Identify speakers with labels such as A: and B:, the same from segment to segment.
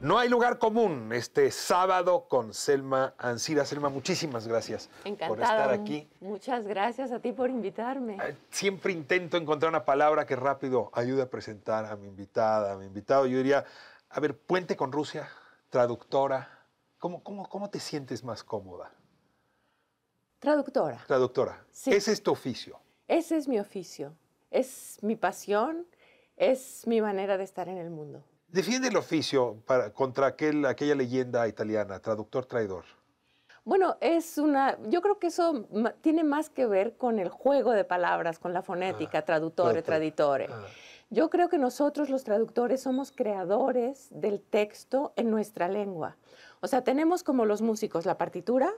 A: No hay lugar común este sábado con Selma Ansira. Selma, muchísimas gracias
B: por estar aquí. Muchas gracias a ti por invitarme. Eh,
A: siempre intento encontrar una palabra que rápido ayude a presentar a mi invitada, a mi invitado. Yo diría, a ver, puente con Rusia, traductora. ¿Cómo, cómo, cómo te sientes más cómoda?
B: Traductora.
A: Traductora. Ese es tu oficio.
B: Ese es mi oficio. Es mi pasión. Es mi manera de estar en el mundo.
A: Defiende el oficio para, contra aquella leyenda italiana, traductor traidor.
B: Bueno, es una. Yo creo que eso tiene más que ver con el juego de palabras, con la fonética, ah, traductore, traditore. Ah. Yo creo que nosotros, los traductores, somos creadores del texto en nuestra lengua. O sea, tenemos como los músicos la partitura,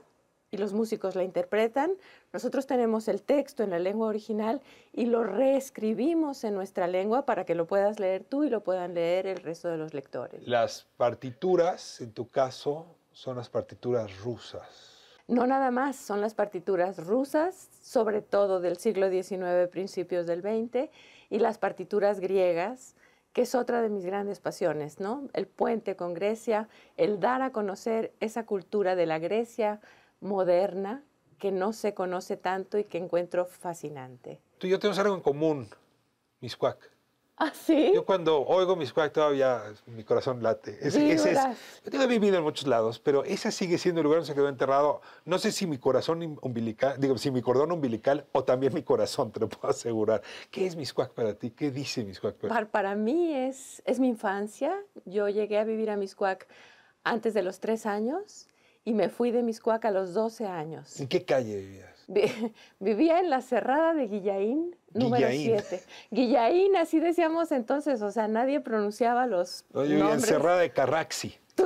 B: y los músicos la interpretan, nosotros tenemos el texto en la lengua original y lo reescribimos en nuestra lengua para que lo puedas leer tú y lo puedan leer el resto de los lectores.
A: Las partituras, en tu caso, son las partituras rusas.
B: No nada más, son las partituras rusas, sobre todo del siglo XIX, principios del XX, y las partituras griegas, que es otra de mis grandes pasiones, ¿no? El puente con Grecia, el dar a conocer esa cultura de la Grecia moderna que no se conoce tanto y que encuentro fascinante.
A: Tú y yo tenemos algo en común, Miscuac. ¿Ah, sí? Yo cuando oigo Miscuac todavía mi corazón late. Es, ese es, yo he vivido en muchos lados, pero esa sigue siendo el lugar donde se quedó enterrado. No sé si mi corazón umbilical, digo, si mi cordón umbilical o también mi corazón, te lo puedo asegurar. ¿Qué es Miscuac para ti? ¿Qué dice Miscuac para
B: Para, mí es, es mi infancia. Yo llegué a vivir a Miscuac antes de los tres años y me fui de Miscuaca a los 12 años.
A: ¿En qué calle vivías?
B: vivía en la cerrada de Guillaín, número 7. Guillaín, así decíamos entonces, o sea, nadie pronunciaba los cerrada
A: de Carraxi.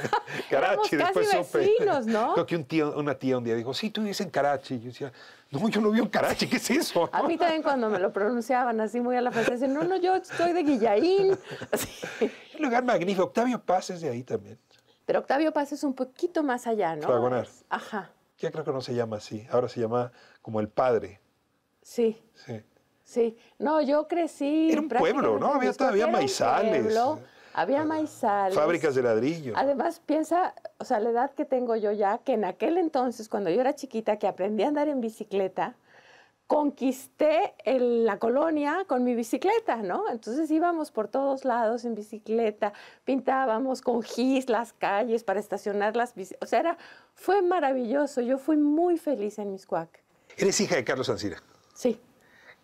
A: Carachi, después casi vecinos, ¿no? Creo que un tío, una tía un día dijo, sí, tú vives en Carachi. yo decía, no, yo no vivo en Carachi, ¿qué es eso? A mí
B: también cuando me lo pronunciaban así muy a la francesa, no, no, yo estoy de Guillaín. Un lugar magnífico. Octavio Paz es de ahí también. Pero Octavio Paz es un poquito más allá, ¿no? Ajá.
A: Ya creo que no se llama así, ahora se llama como el padre. Sí. Sí.
B: Sí. No, yo crecí. Era un pueblo, ¿no? Había todavía maizales. había ah, maizales. Fábricas de ladrillo. Además, piensa, o sea, la edad que tengo yo ya, que en aquel entonces, cuando yo era chiquita, que aprendí a andar en bicicleta, conquisté la colonia con mi bicicleta, ¿no? Entonces íbamos por todos lados en bicicleta, pintábamos con gis las calles para estacionar las bicicletas. O sea, fue maravilloso. Yo fui muy feliz en Miscuac.
A: ¿Eres hija de Carlos Ancira?
B: Sí.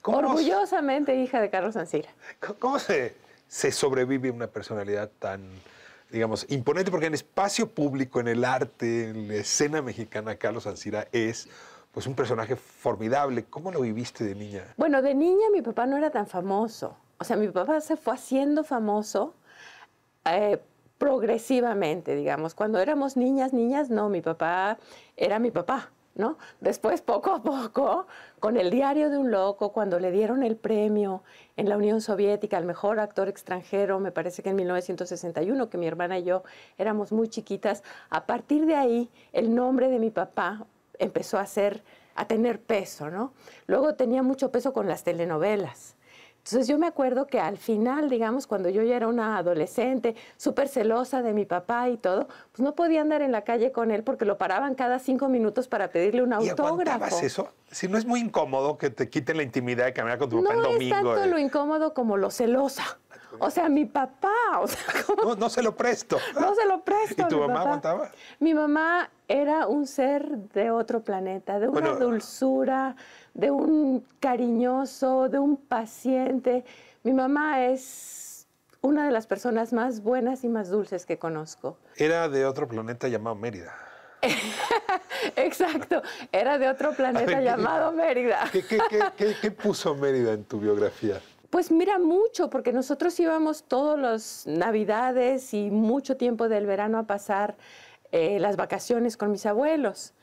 B: Orgullosamente hija de Carlos Ancira.
A: ¿Cómo se, sobrevive una personalidad tan digamos, imponente, porque en espacio público, en el arte, en la escena mexicana, Carlos Ancira es pues un personaje formidable. ¿Cómo lo viviste de niña?
B: Bueno, de niña mi papá no era tan famoso. O sea, mi papá se fue haciendo famoso eh, progresivamente, digamos. Cuando éramos niñas, niñas, no, mi papá era mi papá. ¿No? Después, poco a poco, con el diario de un loco, cuando le dieron el premio en la Unión Soviética al mejor actor extranjero, me parece que en 1961, que mi hermana y yo éramos muy chiquitas, a partir de ahí el nombre de mi papá empezó a hacer, a tener peso, ¿no? Luego tenía mucho peso con las telenovelas. Entonces yo me acuerdo que al final, digamos, cuando yo ya era una adolescente, súper celosa de mi papá y todo, pues no podía andar en la calle con él porque lo paraban cada cinco minutos para pedirle un autógrafo. ¿Y aguantabas eso?
A: Si no es muy incómodo que te quiten la intimidad de caminar con tu papá domingo. No es tanto lo
B: incómodo como lo celosa. O sea, mi papá, o
A: sea, No, se lo presto. no
B: se lo presto. ¿Y tu mamá aguantaba? Mi mamá era un ser de otro planeta, de una dulzura, de un cariñoso, de un paciente. Mi mamá es una de las personas más buenas y más dulces que conozco.
A: Era de otro planeta llamado Mérida.
B: Exacto, era de otro planeta llamado ¿qué, Mérida. ¿qué, mérida
A: qué qué puso Mérida en tu biografía?
B: Pues mira mucho, porque nosotros íbamos todos los navidades y mucho tiempo del verano a pasar eh, las vacaciones con mis abuelos.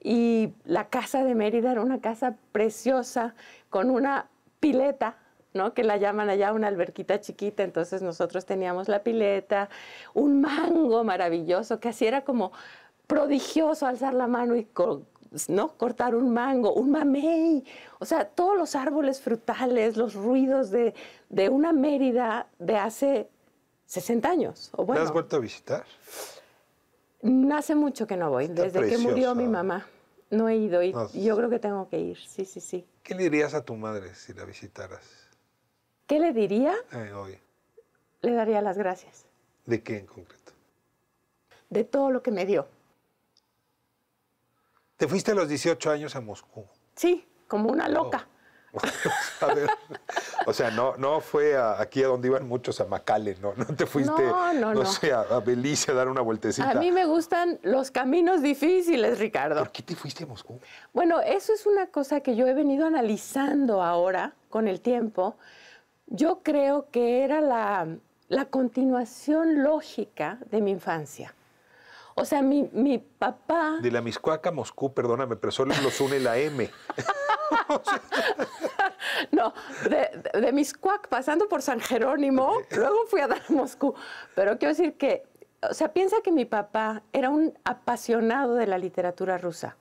B: Y la casa de Mérida era una casa preciosa con una pileta ¿no? Que la llaman allá una alberquita chiquita, entonces nosotros teníamos la pileta, un mango maravilloso, que así era como prodigioso alzar la mano y ¿no? cortar un mango, un mamey, o sea, todos los árboles frutales, los ruidos de, una Mérida de hace 60 años. O ¿La has vuelto a visitar? Hace mucho que no voy, desde que murió mi mamá. No he ido y ah, yo creo que tengo que ir, sí, sí, sí.
A: ¿Qué le dirías a tu madre si la visitaras?
B: ¿Qué le diría? Eh, le daría las gracias.
A: ¿De qué en concreto?
B: De todo lo que me dio.
A: ¿Te fuiste a los 18 años a Moscú?
B: Sí, como una oh. loca.
A: o sea, no, no fue aquí a donde iban muchos, a Macale, ¿no? No te fuiste, no, sé, a, Belice a dar una vueltecita. A mí
B: me gustan los caminos difíciles, Ricardo. ¿Por qué te fuiste a Moscú? Bueno, eso es una cosa que yo he venido analizando ahora con el tiempo. Yo creo que era la, continuación lógica de mi infancia. O sea, mi, papá...
A: De la Miscuaca a Moscú, perdóname, pero solo los une la M.
B: no, de, de, pasando por San Jerónimo, luego fui a dar Moscú. Pero quiero decir que, o sea, piensa que mi papá era un apasionado de la literatura rusa.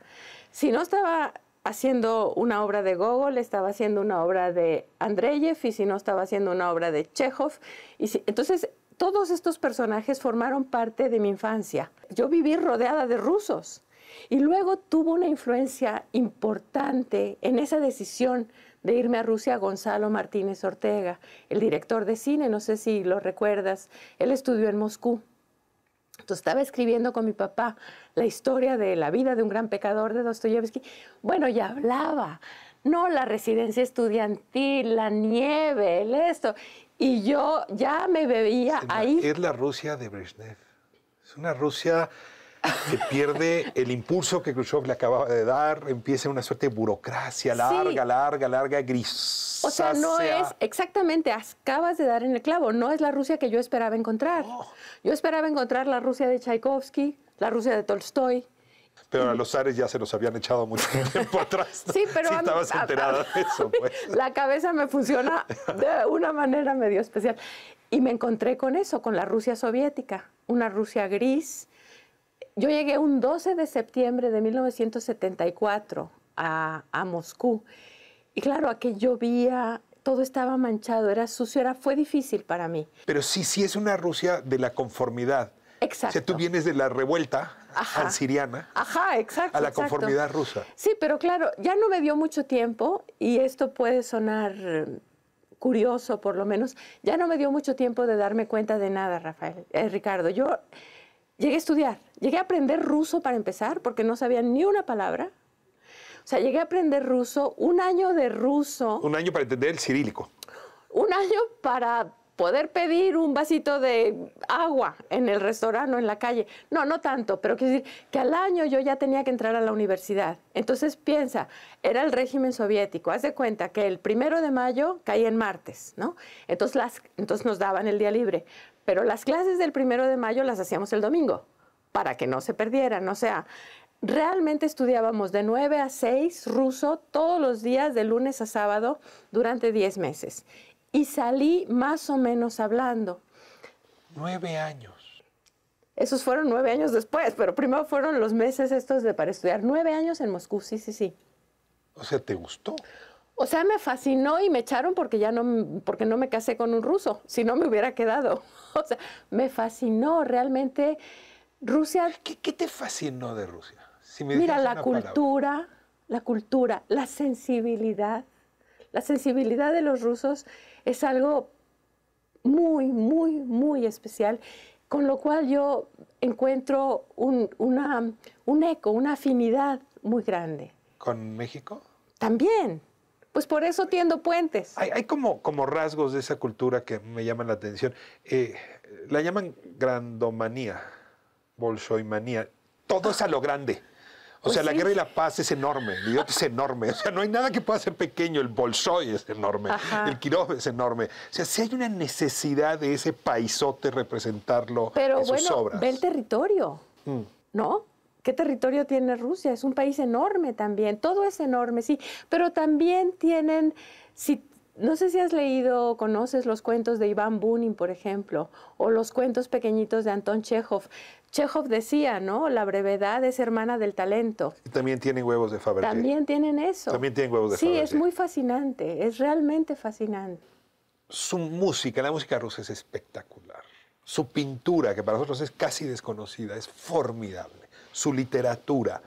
B: Si no estaba haciendo una obra de Gogol, estaba haciendo una obra de Andreyev, y si no, estaba haciendo una obra de Chekhov. Y entonces, todos estos personajes formaron parte de mi infancia. Yo viví rodeada de rusos. Y luego tuvo una influencia importante en esa decisión de irme a Rusia Gonzalo Martínez Ortega, el director de cine, no sé si lo recuerdas, él estudió en Moscú. Entonces estaba escribiendo con mi papá la historia de la vida de un gran pecador de Dostoyevsky. Bueno, ya hablaba, no la residencia estudiantil, la nieve, el esto. Y yo ya me bebía ahí.
A: Es la Rusia de Brezhnev. Es una Rusia se pierde el impulso que Khrushchev le acababa de dar, empieza una suerte de burocracia larga, larga, larga, gris. O sea, no es
B: exactamente, acabas de dar en el clavo, no es la Rusia que yo esperaba encontrar. Yo esperaba encontrar la Rusia de Tchaikovsky, la Rusia de Tolstoy,
A: pero a los Zares ya se los habían echado mucho
B: tiempo atrás. Sí, pero. Si estabas enterada de eso, pues. La cabeza me funciona de una manera medio especial. Y me encontré con eso, con la Rusia soviética, una Rusia gris, yo llegué un 12 de septiembre de 1974 a, Moscú. Y claro, aquello llovía, todo estaba manchado, era sucio, era, fue difícil para mí.
A: Pero sí, sí es una Rusia de la conformidad. Exacto. O sea, tú vienes de la revuelta al siriana.
B: Ajá, exacto. A la conformidad rusa. Sí, pero claro, ya no me dio mucho tiempo, y esto puede sonar curioso por lo menos, ya no me dio mucho tiempo de darme cuenta de nada, Rafael, eh, Ricardo. Yo Llegué a estudiar, llegué a aprender ruso para empezar, porque no sabía ni una palabra. O sea, llegué a aprender ruso, un año de ruso.
A: Un año para entender el cirílico.
B: Un año para poder pedir un vasito de agua en el restaurante o en la calle. No, no tanto, pero quiero decir que al año yo ya tenía que entrar a la universidad. Entonces piensa, era el régimen soviético. Haz de cuenta que el primero de mayo caía en martes, ¿no? Entonces, las, entonces nos daban el día libre. Pero las clases del primero de mayo las hacíamos el domingo, para que no se perdieran. O sea, realmente estudiábamos de 9 a 6 ruso todos los días, de lunes a sábado, durante 10 meses. Y salí más o menos hablando. Nueve años. Esos fueron nueve años después, pero primero fueron los meses estos de para estudiar. Nueve años en Moscú, sí, sí, sí.
A: O sea, ¿te gustó?
B: O sea, me fascinó y me echaron porque ya no, porque no me casé con un ruso, si no me hubiera quedado. O sea, me fascinó realmente Rusia. ¿Qué, te
A: fascinó de Rusia? mira, la cultura,
B: la cultura, la sensibilidad. La sensibilidad de los rusos es algo muy, muy, muy especial, con lo cual yo encuentro un eco, una afinidad muy grande.
A: ¿Con México?
B: También, pues por eso tiendo puentes.
A: Hay, como, como rasgos de esa cultura que me llaman la atención. Eh, la llaman grandomanía, bolsoimanía. Todo es a lo grande. O pues sea, la guerra y la paz es enorme, el idiota es enorme. O sea, no hay nada que pueda ser pequeño. El Bolsoy es enorme, el Quirov es enorme. O sea, si hay una necesidad de ese paisote representarlo Pero en sus bueno, obras. Ve
B: el territorio, mm. ¿no? ¿Qué territorio tiene Rusia? Es un país enorme también, todo es enorme, sí, pero también tienen, no sé si has leído o conoces los cuentos de Iván Bunin, por ejemplo, o los cuentos pequeñitos de Anton Chekhov. Chekhov decía, ¿no? La brevedad es hermana del talento.
A: También tienen huevos de Fabergé. También
B: tienen eso. También tienen huevos de sí, Sí, es muy fascinante, es realmente fascinante.
A: Su música, la música rusa es espectacular. Su pintura, que para nosotros es casi desconocida, es formidable su literatura.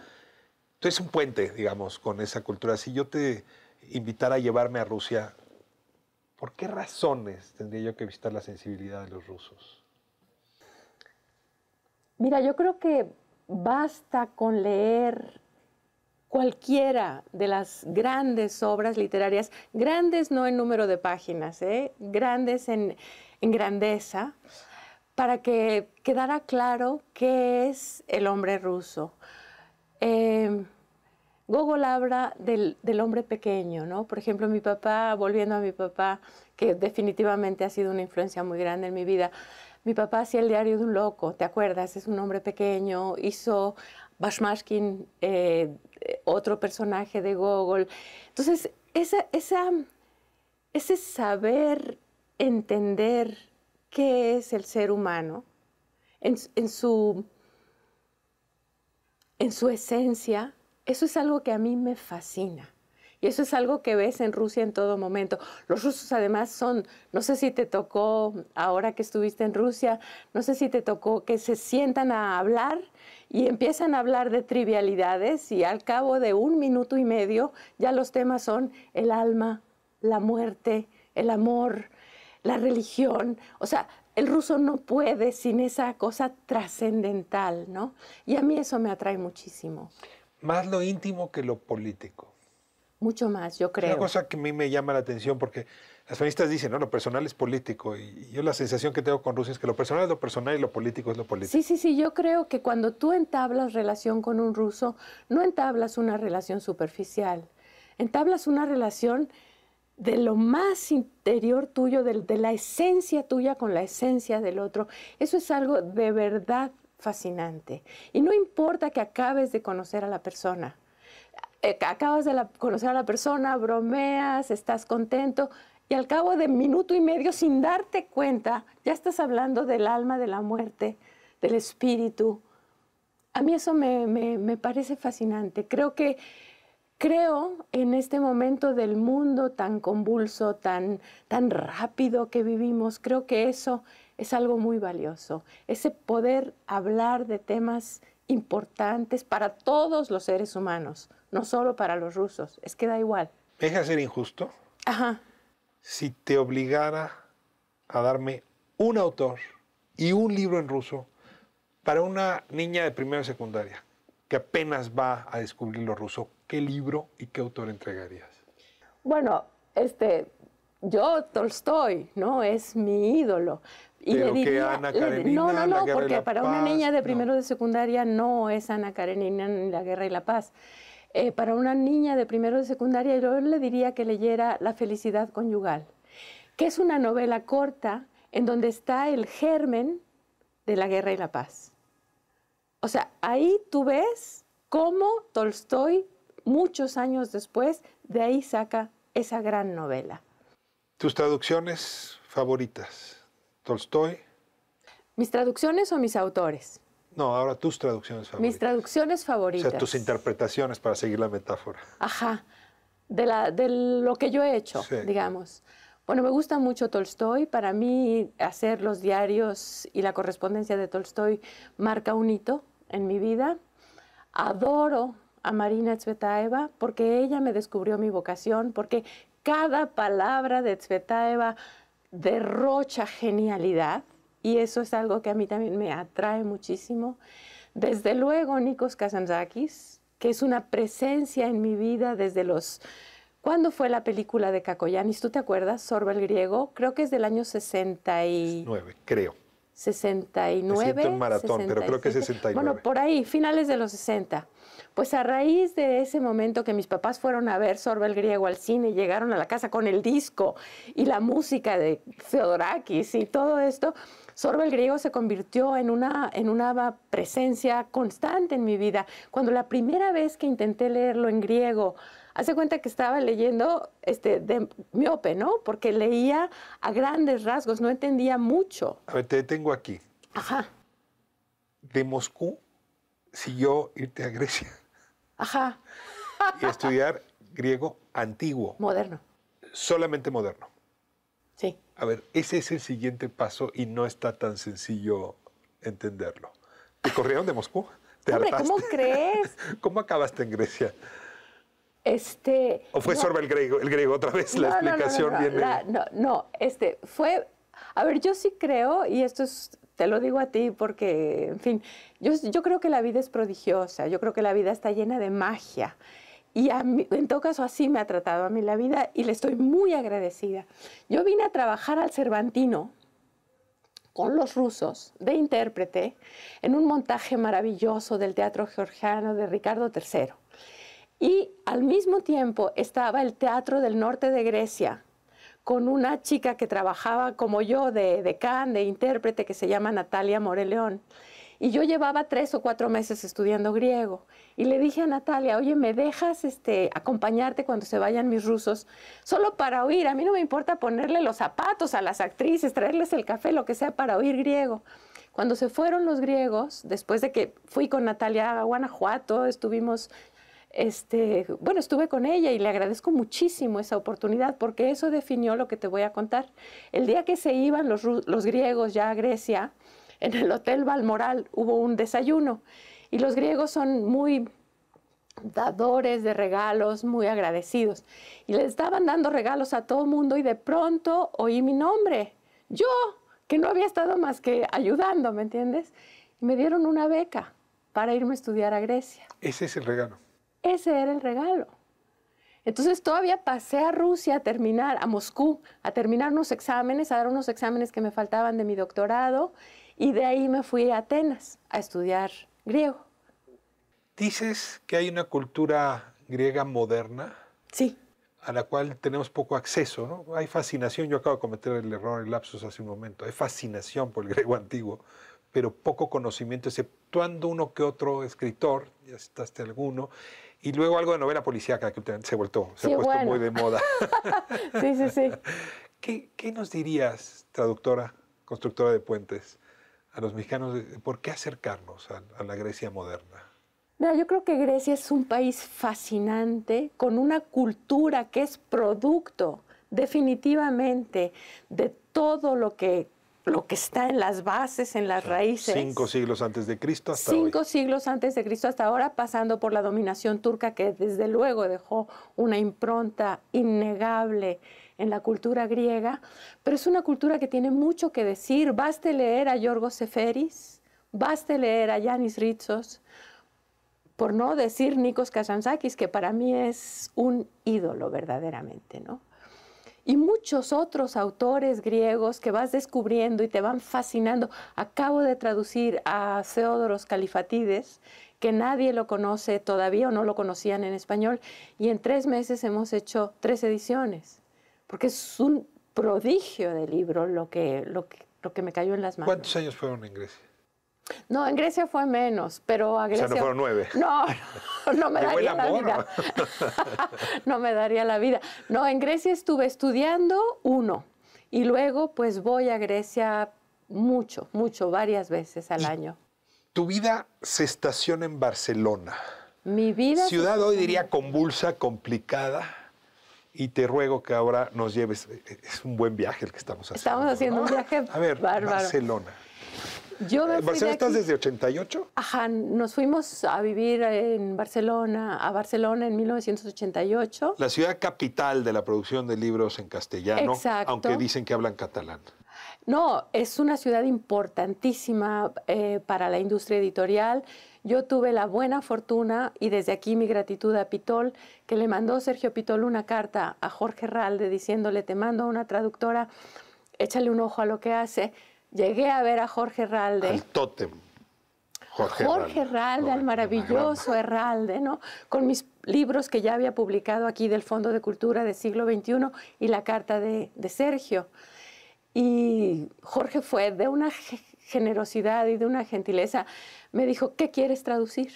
A: Entonces, un puente, digamos, con esa cultura. Si yo te invitara a llevarme a Rusia, ¿por qué razones tendría yo que visitar la sensibilidad de los rusos?
B: Mira, yo creo que basta con leer cualquiera de las grandes obras literarias, grandes no en número de páginas, ¿eh? grandes en, en grandeza, para que quedara claro qué es el hombre ruso. Em, Google habla del, hombre pequeño, ¿no? Por ejemplo, mi papá, volviendo a mi papá, que definitivamente ha sido una influencia muy grande en mi vida, mi papá hacía el diario de un loco, ¿te acuerdas? Es un hombre pequeño, hizo Bashmashkin, eh, otro personaje de Gogol. Entonces, ese saber entender qué es el ser humano en, su, en su esencia, eso es algo que a mí me fascina. Y eso es algo que ves en Rusia en todo momento. Los rusos además son, no sé si te tocó ahora que estuviste en Rusia, no sé si te tocó que se sientan a hablar y empiezan a hablar de trivialidades y al cabo de un minuto y medio ya los temas son el alma, la muerte, el amor, la religión, o sea, el ruso no puede sin esa cosa trascendental, ¿no? Y a mí eso me atrae muchísimo.
A: Más lo íntimo que lo político.
B: Mucho más, yo creo. Una cosa
A: que a mí me llama la atención porque las feministas dicen, no, lo personal es político. Y yo la sensación que tengo con Rusia es que lo personal es lo personal y lo político es lo político. Sí,
B: sí, sí. Yo creo que cuando tú entablas relación con un ruso, no entablas una relación superficial. Entablas una relación de lo más interior tuyo, de, la esencia tuya con la esencia del otro. Eso es algo de verdad fascinante. Y no importa que acabes de conocer a la persona. Eh, acabas de conocer a la persona, bromeas, estás contento, y al cabo de minuto y medio, sin darte cuenta, ya estás hablando del alma, de la muerte, del espíritu. A mí eso me, me parece fascinante. Creo que creo en este momento del mundo tan convulso, tan, tan rápido que vivimos, creo que eso es algo muy valioso, ese poder hablar de temas importantes para todos los seres humanos, no solo para los rusos, es que da igual.
A: ¿Deja ser injusto? Si te obligara a darme un autor y un libro en ruso para una niña de primera o secundaria que apenas va a descubrir lo ruso, ¿qué libro y qué autor entregarías?
B: Bueno, este, yo Tolstoy, ¿no? Es mi ídolo. Y le diría, no, no, no, porque para una niña de primero de secundaria no es Ana Karenina ni la guerra y la paz. Eh, para una niña de primero de secundaria yo le diría que leyera La felicidad conyugal, que es una novela corta en donde está el germen de la guerra y la paz. O sea, ahí tú ves cómo Tolstoy muchos años después, de ahí saca esa gran novela.
A: ¿Tus traducciones favoritas? ¿Tolstoy?
B: ¿Mis traducciones o mis autores?
A: No, ahora tus traducciones favoritas.
B: Mis traducciones favoritas. O sea, tus
A: interpretaciones para seguir la metáfora.
B: Ajá, de, la, de lo que yo he hecho, digamos. Bueno, me gusta mucho Tolstoy. Para mí, hacer los diarios y la correspondencia de Tolstoy marca un hito en mi vida. Adoro a Marina Tsvetaeva porque ella me descubrió mi vocación, porque cada palabra de Tsvetaeva derrocha genialidad y eso es algo que a mí también me atrae muchísimo. Desde luego, Nikos Kazantzakis, que es una presencia en mi vida desde los... ¿Cuándo fue la película de Kakoyanis? ¿Tú te acuerdas? Sorba el griego. Creo que es del año 69. creo. 69. Me un maratón, pero creo que
A: 69. Bueno,
B: por ahí, finales de los 60. Pues a raíz de ese momento que mis papás fueron a ver el Griego al cine, y llegaron a la casa con el disco y la música de Theodorakis y todo esto, el Griego se convirtió en una, en una presencia constante en mi vida. Cuando la primera vez que intenté leerlo en griego, Hace cuenta que estaba leyendo este, de miope, ¿no? Porque leía a grandes rasgos, no entendía mucho.
A: A ver, te detengo aquí. Ajá. De Moscú siguió irte a Grecia. Ajá. Y estudiar griego antiguo. Moderno. Solamente moderno. Sí. A ver, ese es el siguiente paso y no está tan sencillo entenderlo. ¿Te corrieron de Moscú? Hombre, ¿cómo crees? ¿Cómo acabaste en Grecia?
B: Este,
A: ¿O fue no, Sorba el griego, otra vez? la explicación no, viene.
B: no, no, este, fue. A ver, yo sí creo, y esto te lo digo a ti porque, en fin, yo, creo que la vida es prodigiosa, yo creo que la vida está llena de magia. Y en todo caso así me ha tratado a mí la vida y le estoy muy agradecida. Yo vine a trabajar al Cervantino con los rusos de intérprete en un montaje maravilloso del teatro georgiano de Ricardo III. Y al mismo tiempo estaba el Teatro del Norte de Grecia con una chica que trabajaba como yo de decán, de intérprete, que se llama Natalia Moreleón. Y yo llevaba tres o cuatro meses estudiando griego. Y le dije a Natalia, oye, ¿me dejas este, acompañarte cuando se vayan mis rusos? Solo para oír. A mí no me importa ponerle los zapatos a las actrices, traerles el café, lo que sea, para oír griego. Cuando se fueron los griegos, después de que fui con Natalia a Guanajuato, estuvimos este, bueno, estuve con ella y le agradezco muchísimo esa oportunidad porque eso definió lo que te voy a contar. El día que se iban los, griegos ya a Grecia, en el Hotel Balmoral hubo un desayuno y los griegos son muy dadores de regalos, muy agradecidos. Y les estaban dando regalos a todo el mundo y de pronto oí mi nombre. Yo, que no había estado más que ayudando, ¿me entiendes? Y me dieron una beca para irme a estudiar a Grecia.
A: Ese es el regalo.
B: Ese era el regalo. Entonces todavía pasé a Rusia a terminar, a Moscú, a terminar unos exámenes, a dar unos exámenes que me faltaban de mi doctorado y de ahí me fui a Atenas a estudiar griego.
A: Dices que hay una cultura griega moderna. Sí. A la cual tenemos poco acceso, ¿no? Hay fascinación, yo acabo de cometer el error, el lapsus hace un momento, hay fascinación por el griego antiguo, pero poco conocimiento, exceptuando uno que otro escritor, ya citaste alguno, y luego algo de novela policíaca que se vuelto se ha puesto muy de moda.
B: sí, sí, sí.
A: ¿Qué, ¿Qué, nos dirías, traductora, constructora de puentes, a los mexicanos por qué acercarnos a, la Grecia moderna?
B: yo creo que Grecia es un país fascinante, con una cultura que es producto definitivamente de todo lo que lo que está en las bases, en las raíces. Cinco
A: siglos antes de Cristo hasta Cinco
B: siglos antes de Cristo hasta ahora, pasando por la dominación turca que desde luego dejó una impronta innegable en la cultura griega, pero es una cultura que tiene mucho que decir. Baste leer a Yorgos Seferis, baste leer a Yanis Ritsos, por no decir Nikos Kazantzakis, que para mí es un ídolo verdaderamente, ¿no? y muchos otros autores griegos que vas descubriendo y te van fascinando. Acabo de traducir a Theodoros Califatides, que nadie lo conoce todavía o no lo conocían en español, y en tres meses hemos hecho tres ediciones, porque es un prodigio de libro lo que, lo que, lo que me cayó en las manos. ¿Cuántos años fueron en Grecia? No, en Grecia fue menos, pero a Grecia... O sea, no fueron nueve. No, no, me daría la vida. no me daría la vida. No, en Grecia estuve estudiando uno y luego pues voy a Grecia mucho, mucho, varias veces al año.
A: Tu vida se estaciona en Barcelona.
B: Mi vida... Ciudad hoy diría
A: convulsa, complicada y te ruego que ahora nos lleves. Eh, eh, es un buen viaje el que estamos haciendo. Estamos haciendo un viaje. A Barcelona.
B: Yo eh, ¿Barcelona estás desde
A: 88?
B: Ajá, nos fuimos a vivir en Barcelona, a Barcelona en 1988.
A: La ciudad capital de la producción de libros en castellano, Exacto. aunque dicen que hablan catalán.
B: No, es una ciudad importantísima eh, para la industria editorial. Yo tuve la buena fortuna y desde aquí mi gratitud a Pitol, que le mandó Sergio Pitol una carta a Jorge Ralde diciéndole, te mando a una traductora, échale un ojo a lo que hace. Llegué a ver a Jorge Herralde. El tótem. Jorge, Jorge Herralde, al maravilloso Herralde, ¿no? Con mis libros que ya había publicado aquí del Fondo de Cultura del siglo XXI y la carta de, Sergio. Y Jorge fue de una generosidad y de una gentileza. Me dijo, ¿qué quieres traducir?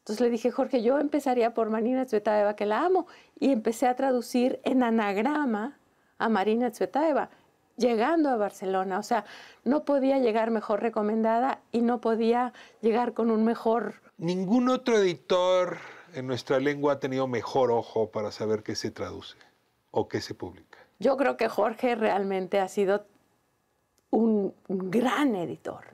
B: Entonces le dije, Jorge, yo empezaría por Marina Tsvetaeva, que la amo. Y empecé a traducir en anagrama a Marina Tsvetaeva llegando a Barcelona. O sea, no podía llegar mejor recomendada y no podía llegar con un mejor...
A: Ningún otro editor en nuestra lengua ha tenido mejor ojo para saber qué se traduce o qué se publica.
B: Yo creo que Jorge realmente ha sido un, gran editor.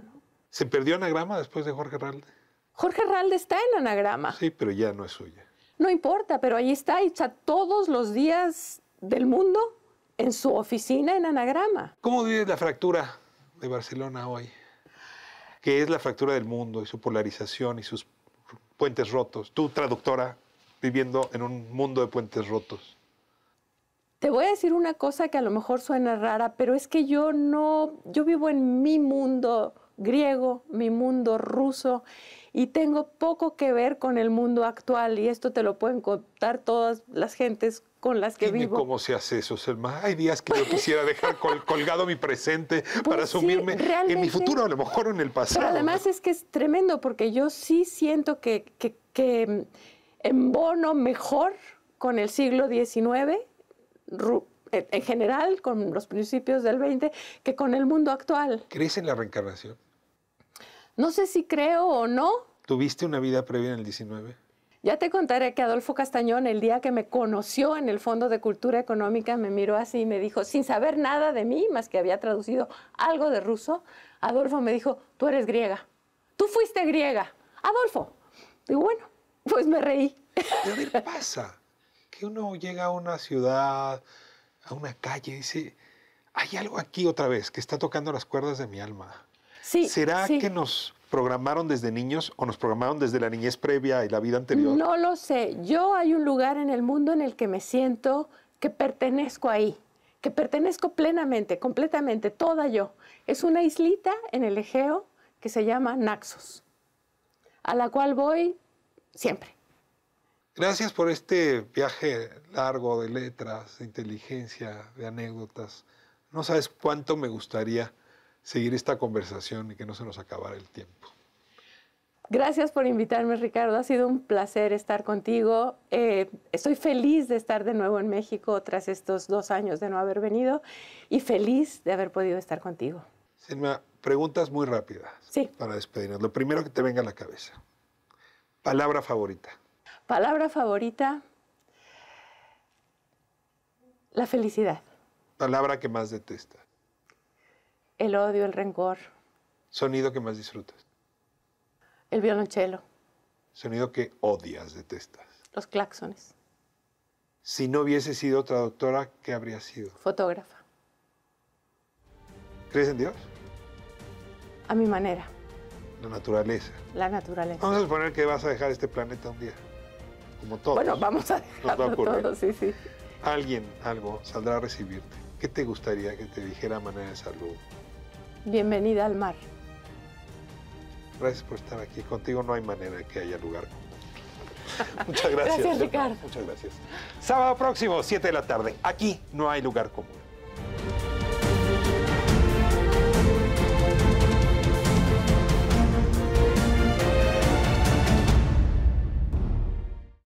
A: ¿Se perdió anagrama después de Jorge Ralde?
B: Jorge Ralde está en anagrama.
A: Sí, pero ya no es suya.
B: No importa, pero ahí está, hecha todos los días del mundo en su oficina en Anagrama.
A: ¿Cómo vive la fractura de Barcelona hoy? Que es la fractura del mundo y su polarización y sus puentes rotos. Tú, traductora, viviendo en un mundo de puentes rotos.
B: Te voy a decir una cosa que a lo mejor suena rara, pero es que yo no, yo vivo en mi mundo griego, mi mundo ruso y tengo poco que ver con el mundo actual y esto te lo pueden contar todas las gentes con las que Dime cómo
A: se hace eso, Selma. Hay días que yo pues quisiera dejar colgado mi presente pues para asumirme en mi futuro, a lo mejor en el pasado. Pero
B: además es que es tremendo porque yo sí siento que, que, que embono mejor con el siglo XIX, en general, con los principios del XX, que con el mundo actual.
A: ¿Crees en la reencarnación?
B: No sé si creo o no.
A: ¿Tuviste una vida previa en el 19?
B: Ya te contaré que Adolfo Castañón, el día que me conoció en el Fondo de Cultura Económica, me miró así y me dijo, sin saber nada de mí, más que había traducido algo de ruso, Adolfo me dijo, tú eres griega, tú fuiste griega, Adolfo. Digo, bueno, pues me reí.
A: a ver, pasa que uno llega a una ciudad, a una calle, y dice, hay algo aquí otra vez que está tocando las cuerdas de mi alma. ¿Será que nos programaron desde niños o nos programaron desde la niñez previa y la vida anterior? No
B: lo sé. Yo hay un lugar en el mundo en el que me siento que pertenezco ahí, que pertenezco plenamente, completamente, toda yo. Es una islita en el Egeo que se llama Naxos, a la cual voy siempre.
A: Gracias por este viaje largo de letras, de inteligencia, de anécdotas. No sabes cuánto me gustaría seguir esta conversación y que no se nos acabara el tiempo.
B: Gracias por invitarme, Ricardo. Ha sido un placer estar contigo. Eh, estoy feliz de estar de nuevo en México tras estos dos años de no haber venido y feliz de haber podido estar contigo.
A: Silvia, preguntas muy rápidas para despedirnos. Lo primero que te venga a la cabeza. Palabra favorita.
B: Palabra favorita, la felicidad.
A: Palabra que más detestas
B: el odio, el rencor.
A: ¿Sonido que más disfrutas?
B: El violonchelo.
A: ¿Sonido que odias, detestas?
B: Los claxones.
A: Si no hubiese sido traductora, ¿qué habría sido? Fotógrafa. ¿Crees en Dios? A mi manera. La naturaleza.
B: La naturaleza. Vamos
A: a suponer que vas a dejar este planeta un día. Como todos. Bueno, vamos a dejarlo todo, sí, sí. Alguien, algo, saldrá a recibirte. ¿Qué te gustaría que te dijera a manera de salud?
B: Bienvenida al mar.
A: Gracias por estar aquí. Contigo no hay manera que haya lugar. común. Muchas gracias. Gracias, Ricardo. Muchas gracias. Sábado próximo, 7 de la tarde. Aquí no hay lugar común.